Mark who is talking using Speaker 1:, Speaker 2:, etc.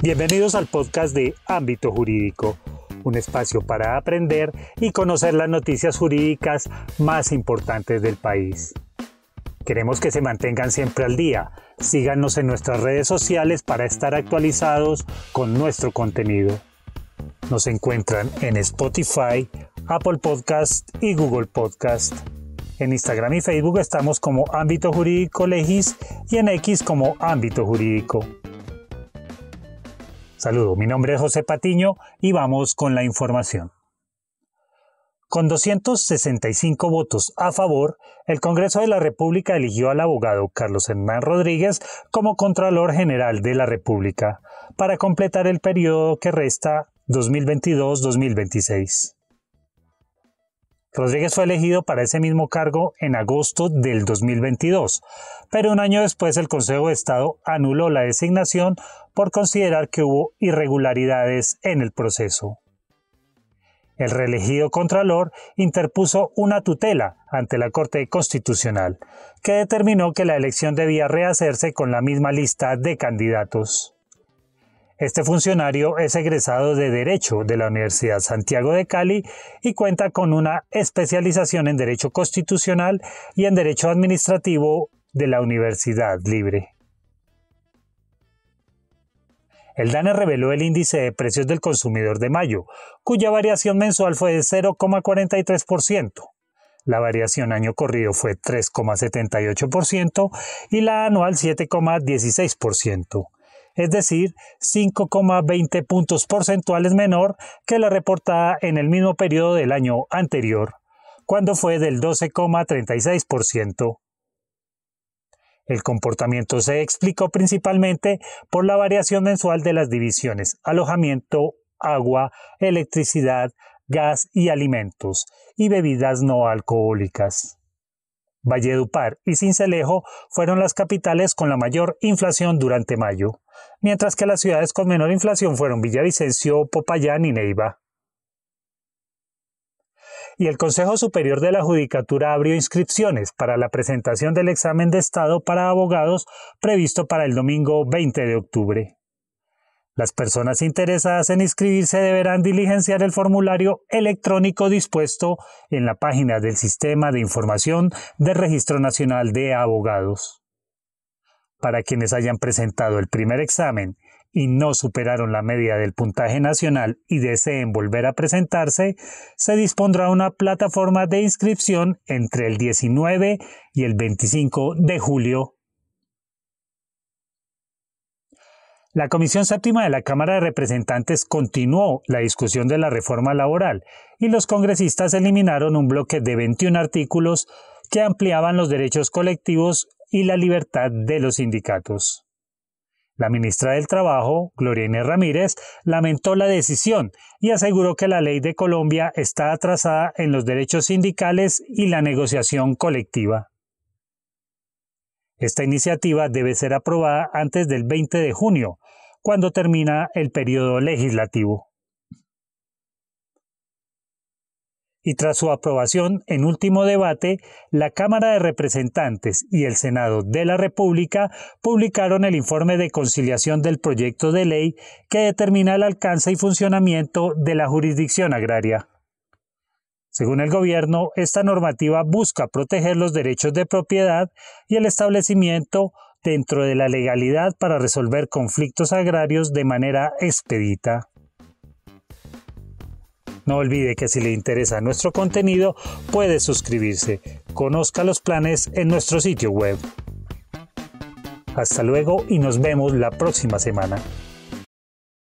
Speaker 1: Bienvenidos al podcast de Ámbito Jurídico, un espacio para aprender y conocer las noticias jurídicas más importantes del país. Queremos que se mantengan siempre al día. Síganos en nuestras redes sociales para estar actualizados con nuestro contenido. Nos encuentran en Spotify, Apple Podcast y Google Podcast. En Instagram y Facebook estamos como Ámbito Jurídico Legis y en X como Ámbito Jurídico. Saludo, mi nombre es José Patiño y vamos con la información. Con 265 votos a favor, el Congreso de la República eligió al abogado Carlos Hernán Rodríguez como Contralor General de la República, para completar el periodo que resta 2022-2026. Rodríguez fue elegido para ese mismo cargo en agosto del 2022, pero un año después el Consejo de Estado anuló la designación por considerar que hubo irregularidades en el proceso. El reelegido Contralor interpuso una tutela ante la Corte Constitucional, que determinó que la elección debía rehacerse con la misma lista de candidatos. Este funcionario es egresado de Derecho de la Universidad Santiago de Cali y cuenta con una especialización en Derecho Constitucional y en Derecho Administrativo de la Universidad Libre el DANE reveló el índice de precios del consumidor de mayo, cuya variación mensual fue de 0,43%. La variación año corrido fue 3,78% y la anual 7,16%, es decir, 5,20 puntos porcentuales menor que la reportada en el mismo periodo del año anterior, cuando fue del 12,36%. El comportamiento se explicó principalmente por la variación mensual de las divisiones alojamiento, agua, electricidad, gas y alimentos, y bebidas no alcohólicas. Valledupar y Cincelejo fueron las capitales con la mayor inflación durante mayo, mientras que las ciudades con menor inflación fueron Villavicencio, Popayán y Neiva y el Consejo Superior de la Judicatura abrió inscripciones para la presentación del examen de Estado para abogados previsto para el domingo 20 de octubre. Las personas interesadas en inscribirse deberán diligenciar el formulario electrónico dispuesto en la página del Sistema de Información del Registro Nacional de Abogados. Para quienes hayan presentado el primer examen y no superaron la media del puntaje nacional y deseen volver a presentarse, se dispondrá una plataforma de inscripción entre el 19 y el 25 de julio. La Comisión Séptima de la Cámara de Representantes continuó la discusión de la reforma laboral y los congresistas eliminaron un bloque de 21 artículos que ampliaban los derechos colectivos y la libertad de los sindicatos. La ministra del Trabajo, Gloria Inés Ramírez, lamentó la decisión y aseguró que la ley de Colombia está atrasada en los derechos sindicales y la negociación colectiva. Esta iniciativa debe ser aprobada antes del 20 de junio, cuando termina el periodo legislativo. y tras su aprobación en último debate, la Cámara de Representantes y el Senado de la República publicaron el informe de conciliación del proyecto de ley que determina el alcance y funcionamiento de la jurisdicción agraria. Según el gobierno, esta normativa busca proteger los derechos de propiedad y el establecimiento dentro de la legalidad para resolver conflictos agrarios de manera expedita. No olvide que si le interesa nuestro contenido puede suscribirse. Conozca los planes en nuestro sitio web. Hasta luego y nos vemos la próxima semana.